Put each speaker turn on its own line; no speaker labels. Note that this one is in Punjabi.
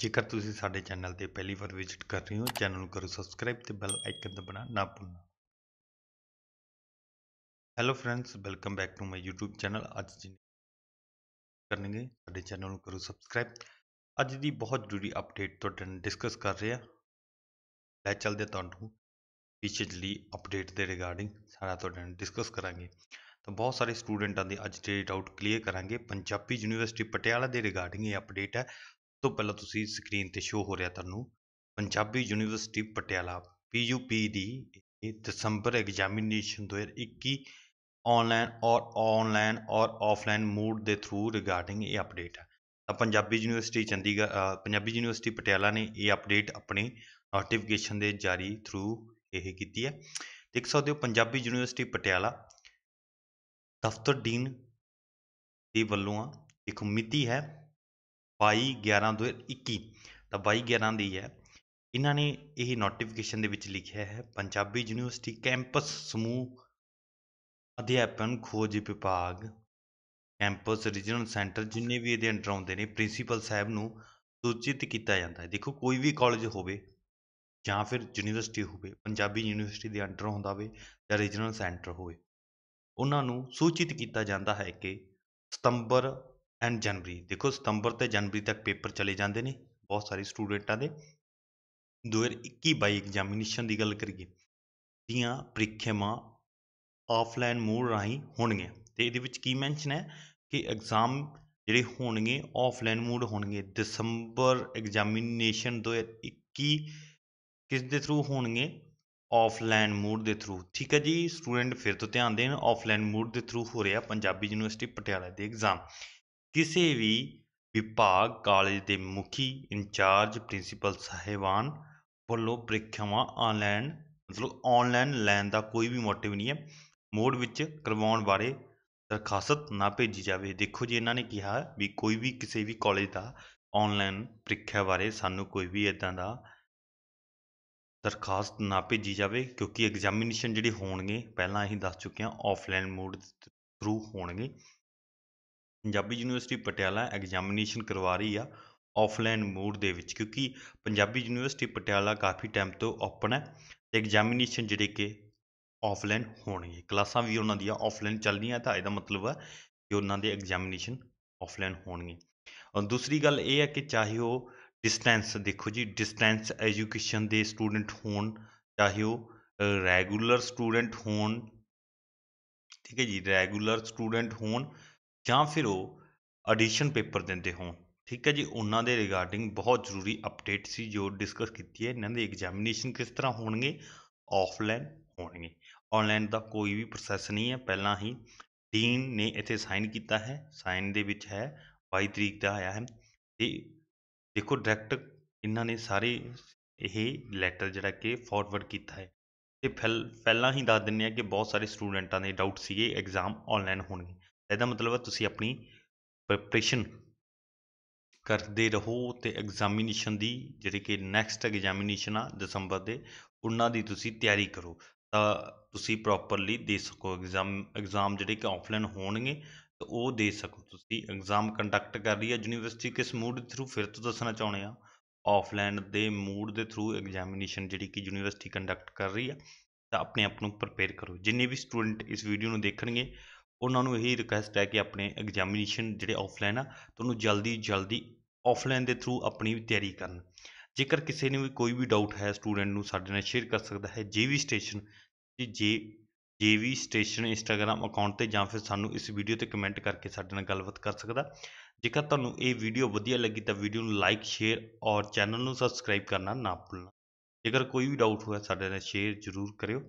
ਜੇਕਰ ਤੁਸੀਂ ਸਾਡੇ ਚੈਨਲ ਤੇ ਪਹਿਲੀ ਵਾਰ ਵਿਜ਼ਿਟ ਕਰ ਰਹੇ ਹੋ ਚੈਨਲ ਨੂੰ ਕਰੋ ਸਬਸਕ੍ਰਾਈਬ ਤੇ ਬੈਲ ਆਈਕਨ ਦਬਾਉਣਾ ਨਾ ਭੁੱਲਣਾ hello friends welcome back to my YouTube channel ਅੱਜ ਜਿੰਨੇ ਕਰਨਗੇ ਸਾਡੇ ਚੈਨਲ ਨੂੰ ਕਰੋ ਸਬਸਕ੍ਰਾਈਬ ਅੱਜ ਦੀ ਬਹੁਤ ਜ਼ਰੂਰੀ ਅਪਡੇਟ ਤੁਹਾਡੇ ਨਾਲ ਡਿਸਕਸ ਕਰ ਰਹੇ ਆ ਲੈ ਚੱਲਦੇ ਤੁਹਾਨੂੰ ਪਿਛਲੀ ਅਪਡੇਟ ਦੇ ਰਿਗਾਰਡਿੰਗ ਸਾਰਾ ਤੁਹਾਡੇ ਨਾਲ ਡਿਸਕਸ ਕਰਾਂਗੇ ਤਾਂ ਬਹੁਤ ਸਾਰੇ ਸਟੂਡੈਂਟਾਂ ਦੇ ਅੱਜ ਦੇ ਡਾਊਟ ਕਲੀਅਰ ਕਰਾਂਗੇ ਪੰਜਾਬੀ ਯੂਨੀਵਰਸਿਟੀ ਪਟਿਆਲਾ ਦੇ ਰਿਗਾਰਡਿੰਗ ਇਹ ਅਪਡੇਟ ਹੈ ਤੋਂ ਪਹਿਲਾਂ ਤੁਸੀਂ ਸਕਰੀਨ ਤੇ ਸ਼ੋ ਹੋ ਰਿਹਾ ਤੁਹਾਨੂੰ ਪੰਜਾਬੀ ਯੂਨੀਵਰਸਿਟੀ ਪਟਿਆਲਾ PUP ਦੀ ਇਹ ਦਸੰਬਰ ਐਗਜ਼ਾਮੀਨੇਸ਼ਨ 2021 ਆਨਲਾਈਨ ਔਰ ਆਨਲਾਈਨ ਔਰ ਆਫਲਾਈਨ ਮੋਡ ਦੇ ਥਰੂ ਰਿਗਾਰਡਿੰਗ ਇਹ ਅਪਡੇਟ ਹੈ ਤਾਂ ਪੰਜਾਬੀ ਯੂਨੀਵਰਸਿਟੀ ਚੰਡੀਗੜ੍ਹ ਪੰਜਾਬੀ ਯੂਨੀਵਰਸਿਟੀ ਪਟਿਆਲਾ ਨੇ ਇਹ ਅਪਡੇਟ ਆਪਣੇ ਨੋਟੀਫਿਕੇਸ਼ਨ ਦੇ ਜਾਰੀ ਥਰੂ ਇਹ ਕੀਤੀ ਹੈ ਦੇਖ ਸਕਦੇ ਹੋ ਪੰਜਾਬੀ ਯੂਨੀਵਰਸਿਟੀ ਪਟਿਆਲਾ ਦਫ਼ਤਰ ਡੀਨ ਦੀ ਵੱਲੋਂ ਆ ਇੱਕ ਮਿਤੀ ਹੈ 22 11 2021 ਤਾਂ 22 11 ਦੀ ਹੈ ਇਹਨਾਂ ਨੇ ਇਹ ਨੋਟੀਫਿਕੇਸ਼ਨ ਦੇ ਵਿੱਚ ਲਿਖਿਆ ਹੈ ਪੰਜਾਬੀ ਯੂਨੀਵਰਸਿਟੀ ਕੈਂਪਸ ਸਮੂਹ ਅਧਿਆਪਨ ਖੋਜ ਵਿਭਾਗ ਕੈਂਪਸ ਰੀਜਨਲ ਸੈਂਟਰ ਜਿੰਨੇ ਵੀ ਇਹਦੇ ਅੰਡਰ ਆਉਂਦੇ ਨੇ ਪ੍ਰਿੰਸੀਪਲ ਸਾਹਿਬ ਨੂੰ ਸੂਚਿਤ ਕੀਤਾ ਜਾਂਦਾ ਹੈ ਦੇਖੋ ਕੋਈ ਵੀ ਕਾਲਜ ਹੋਵੇ ਜਾਂ ਫਿਰ ਯੂਨੀਵਰਸਿਟੀ ਹੋਵੇ ਪੰਜਾਬੀ ਯੂਨੀਵਰਸਿਟੀ ਦੇ ਅੰਡਰ ਹੁੰਦਾ ਹੋਵੇ ਜਾਂ ਰੀਜਨਲ ਸੈਂਟਰ ਹੋਵੇ ਉਹਨਾਂ ਨੂੰ ਸੂਚਿਤ ਕੀਤਾ ਜਾਂਦਾ ਹੈ ਕਿ ਸਤੰਬਰ ਐਂਡ ਜਨਵਰੀ ਦੇਖੋ ਸਤੰਬਰ ਅਤੇ ਜਨਵਰੀ ਤੱਕ ਪੇਪਰ ਚਲੇ ਜਾਂਦੇ ਨੇ ਬਹੁਤ ਸਾਰੇ ਸਟੂਡੈਂਟਾਂ ਦੇ ਦੋ ਹਜ਼ਾਰ ਇੱਕੀ ਬਾਈ ਐਗਜ਼ਾਮੀਨੇਸ਼ਨ ਦੀ ਗੱਲ ਕਰੀਏ ਦੀਆਂ ਪ੍ਰੀਖਿਆਵਾਂ ਆਫਲਾਈਨ ਮੋਡ ਰਾਹੀਂ ਹੋਣਗੀਆਂ ਅਤੇ ਇਹਦੇ ਵਿੱਚ ਕੀ ਮੈਂਸ਼ਨ ਹੈ ਕਿ ਐਗਜ਼ਾਮ ਜਿਹੜੇ ਹੋਣਗੇ ਆਫਲਾਈਨ ਮੋਡ ਹੋਣਗੇ ਦਸੰਬਰ ਐਗਜ਼ਾਮੀਨੇਸ਼ਨ ਦੋ ਹਜ਼ਾਰ ਇੱਕੀ ਕਿਸ ਦੇ ਥਰੂ ਹੋਣਗੇ ਆਫਲਾਈਨ ਮੋਡ ਦੇ ਥਰੂ ਠੀਕ ਹੈ ਜੀ ਸਟੂਡੈਂਟ ਫਿਰ ਤੋਂ ਧਿਆਨ ਦੇਣ ਆਫਲਾਈਨ ਮੋਡ ਦੇ ਥਰੂ ਹੋ ਰਿਹਾ ਪੰਜਾਬੀ ਯੂਨੀਵਰਸਿਟੀ ਪਟਿਆਲਾ ਦੇ ਐਗਜ਼ਾਮ ਕਿਸੇ ਵੀ ਵਿਭਾਗ ਕਾਲਜ ਦੇ ਮੁਖੀ ਇੰਚਾਰਜ ਪ੍ਰਿੰਸੀਪਲ ਸਾਹਿਬਾਨ ਵੱਲੋਂ ਪ੍ਰੀਖਿਆਵਾਂ ਆਨਲਾਈਨ ਮਤਲਬ ਆਨਲਾਈਨ ਲੈਣ ਦਾ ਕੋਈ ਵੀ ਮੋਟਿਵ ਨਹੀਂ ਹੈ ਮੋੜ ਵਿੱਚ ਕਰਵਾਉਣ ਬਾਰੇ ਦਰਖਾਸਤ ਨਾ ਭੇਜੀ ਜਾਵੇ ਦੇਖੋ ਜੀ ਇਹਨਾਂ ਨੇ ਕਿਹਾ ਵੀ ਕੋਈ ਵੀ ਕਿਸੇ ਵੀ ਕਾਲਜ ਦਾ ਆਨਲਾਈਨ ਪ੍ਰੀਖਿਆ ਬਾਰੇ ਸਾਨੂੰ ਕੋਈ ਵੀ ਇਦਾਂ ਦਾ ਦਰਖਾਸਤ ਨਾ ਭੇਜੀ ਜਾਵੇ ਕਿਉਂਕਿ ਐਗਜ਼ਾਮੀਨੇਸ਼ਨ ਜਿਹੜੇ ਹੋਣਗੇ ਪਹਿਲਾਂ ਅਸੀਂ ਦੱਸ ਚੁੱਕੇ ਹਾਂ ਆਫਲਾਈਨ ਮੋਡ ਥਰੂ ਹੋਣਗੇ ਪੰਜਾਬੀ ਯੂਨੀਵਰਸਿਟੀ ਪਟਿਆਲਾ ਐਗਜ਼ਾਮੀਨੇਸ਼ਨ ਕਰਵਾ ਰਹੀ ਆ ਆਫਲਾਈਨ ਮੋਡ ਦੇ ਵਿੱਚ ਕਿਉਂਕਿ ਪੰਜਾਬੀ ਯੂਨੀਵਰਸਿਟੀ ਪਟਿਆਲਾ ਕਾਫੀ ਟਾਈਮ ਤੋਂ ਓਪਨ ਹੈ ਤੇ ਐਗਜ਼ਾਮੀਨੇਸ਼ਨ ਜਿਹੜੇ ਕਿ ਆਫਲਾਈਨ ਹੋਣਗੇ ਕਲਾਸਾਂ ਵੀ ਉਹਨਾਂ ਦੀਆਂ ਆਫਲਾਈਨ ਚੱਲਣੀਆਂ ਤਾਂ ਇਹਦਾ ਮਤਲਬ ਹੈ ਕਿ ਉਹਨਾਂ ਦੇ ਐਗਜ਼ਾਮੀਨੇਸ਼ਨ ਆਫਲਾਈਨ ਹੋਣਗੇ ਦੂਸਰੀ ਗੱਲ ਇਹ ਹੈ ਕਿ ਚਾਹੇ ਉਹ ਡਿਸਟੈਂਸ ਦੇਖੋ ਜੀ ਡਿਸਟੈਂਸ ਐਜੂਕੇਸ਼ਨ ਦੇ ਸਟੂਡੈਂਟ ਹੋਣ ਚਾਹੇ ਉਹ ਰੈਗੂਲਰ ਸਟੂਡੈਂਟ ਹੋਣ ਠੀਕ ਹੈ ਜੀ ਰੈਗੂਲਰ ਸਟੂਡੈਂਟ ਹੋਣ ਜਾਂ ਫਿਰ ਉਹ ਐਡੀਸ਼ਨ ਪੇਪਰ ਦਿੰਦੇ ਹੋਣ ਠੀਕ ਹੈ ਜੀ ਉਹਨਾਂ ਦੇ ਰਿਗਾਰਡਿੰਗ ਬਹੁਤ ਜ਼ਰੂਰੀ ਅਪਡੇਟ ਸੀ ਜੋ ਡਿਸਕਸ ਕੀਤੀ ਹੈ ਇਹਨਾਂ ਦੇ ਐਗਜ਼ਾਮੀਨੇਸ਼ਨ ਕਿਸ ਤਰ੍ਹਾਂ ਹੋਣਗੇ ਆਫਲਾਈਨ ਹੋਣਗੇ ਆਨਲਾਈਨ ਦਾ ਕੋਈ ਵੀ ਪ੍ਰੋਸੈਸ ਨਹੀਂ ਹੈ ਪਹਿਲਾਂ ਹੀ ਡੀਨ ਨੇ ਇੱਥੇ ਸਾਈਨ ਕੀਤਾ ਹੈ ਸਾਈਨ ਦੇ ਵਿੱਚ ਹੈ 22 ਤਰੀਕ ਦਾ ਆਇਆ ਹੈ ਤੇ ਦੇਖੋ ਡਾਇਰੈਕਟ ਇਹਨਾਂ ਨੇ ਸਾਰੇ ਇਹ ਲੈਟਰ ਜਿਹੜਾ ਕਿ ਫਾਰਵਰਡ ਕੀਤਾ ਹੈ ਤੇ ਪਹਿਲਾਂ ਹੀ ਦੱਸ ਦਿੰਨੇ ਆ ਕਿ ਬਹੁਤ ਸਾਰੇ ਸਟੂਡੈਂਟਾਂ ਦੇ ਡਾਊਟ ਸੀਗੇ ਐਗਜ਼ਾਮ ਆਨਲਾਈਨ ਹੋਣਗੇ ਇਹਦਾ ਮਤਲਬ ਹੈ ਤੁਸੀਂ ਆਪਣੀ ਪ੍ਰੈਪਰੇਸ਼ਨ ਕਰਦੇ ਰਹੋ ਤੇ ਐਗਜ਼ਾਮੀਨੇਸ਼ਨ ਦੀ ਜਿਹੜੀ ਕਿ ਨੈਕਸਟ ਐਗਜ਼ਾਮੀਨੇਸ਼ਨ ਆ ਦਸੰਬਰ ਦੇ ਉਹਨਾਂ ਦੀ ਤੁਸੀਂ ਤਿਆਰੀ ਕਰੋ ਤਾਂ ਤੁਸੀਂ ਪ੍ਰੋਪਰਲੀ ਦੇ ਸਕੋ ਐਗਜ਼ਾਮ ਐਗਜ਼ਾਮ ਜਿਹੜੇ ਕਿ ਆਫਲਾਈਨ ਹੋਣਗੇ ਤਾਂ ਉਹ ਦੇ ਸਕੋ ਤੁਸੀਂ ਐਗਜ਼ਾਮ ਕੰਡਕਟ ਕਰ ਰਹੀ ਹੈ ਯੂਨੀਵਰਸਿਟੀ ਕਿਸ ਮੂਡ ਦੇ ਥਰੂ ਫਿਰ ਤੋਂ ਦੱਸਣਾ ਚਾਹੁੰਦੇ ਆ ਆਫਲਾਈਨ ਦੇ ਮੂਡ ਦੇ ਥਰੂ ਐਗਜ਼ਾਮੀਨੇਸ਼ਨ ਜਿਹੜੀ ਕਿ ਯੂਨੀਵਰਸਿਟੀ ਕੰਡਕਟ ਕਰ ਰਹੀ ਆ ਤਾਂ ਆਪਣੇ ਆਪ ਨੂੰ ਪ੍ਰਪੇਅਰ ਕਰੋ ਜਿੰਨੇ ਵੀ ਸਟੂਡੈਂਟ ਇਸ ਵੀਡੀਓ ਨੂੰ ਦੇਖਣਗੇ ਉਹਨਾਂ ਨੂੰ ਇਹੀ ਰਿਕੁਐਸਟ ਹੈ ਕਿ ਆਪਣੇ ਐਗਜ਼ਾਮੀਨੇਸ਼ਨ ਜਿਹੜੇ ਆਫਲਾਈਨ ਆ ਤੁਹਾਨੂੰ ਜਲਦੀ ਜਲਦੀ ਆਫਲਾਈਨ ਦੇ ਥਰੂ ਆਪਣੀ ਤਿਆਰੀ ਕਰਨ ਜੇਕਰ ਕਿਸੇ ਨੂੰ ਵੀ ਕੋਈ ਵੀ ਡਾਊਟ ਹੈ ਸਟੂਡੈਂਟ ਨੂੰ ਸਾਡੇ ਨਾਲ ਸ਼ੇਅਰ ਕਰ ਸਕਦਾ ਹੈ ਜੀਵੀ ਸਟੇਸ਼ਨ ਜੀ ਜੇ ਜੀਵੀ ਸਟੇਸ਼ਨ ਇੰਸਟਾਗ੍ਰam ਅਕਾਊਂਟ ਤੇ ਜਾਂ ਫਿਰ ਸਾਨੂੰ ਇਸ ਵੀਡੀਓ ਤੇ ਕਮੈਂਟ ਕਰਕੇ ਸਾਡੇ ਨਾਲ ਗੱਲਬਾਤ ਕਰ ਸਕਦਾ ਜੇਕਰ ਤੁਹਾਨੂੰ ਇਹ ਵੀਡੀਓ ਵਧੀਆ ਲੱਗੀ ਤਾਂ ਵੀਡੀਓ ਨੂੰ ਲਾਈਕ ਸ਼ੇਅਰ ਔਰ ਚੈਨਲ ਨੂੰ ਸਬਸਕ੍ਰਾਈਬ ਕਰਨਾ ਨਾ ਭੁੱਲਣਾ ਜੇਕਰ ਕੋਈ ਵੀ ਡਾਊਟ ਹੋਇਆ ਸਾਡੇ ਨਾਲ ਸ਼ੇਅਰ ਜ਼ਰੂਰ ਕਰਿਓ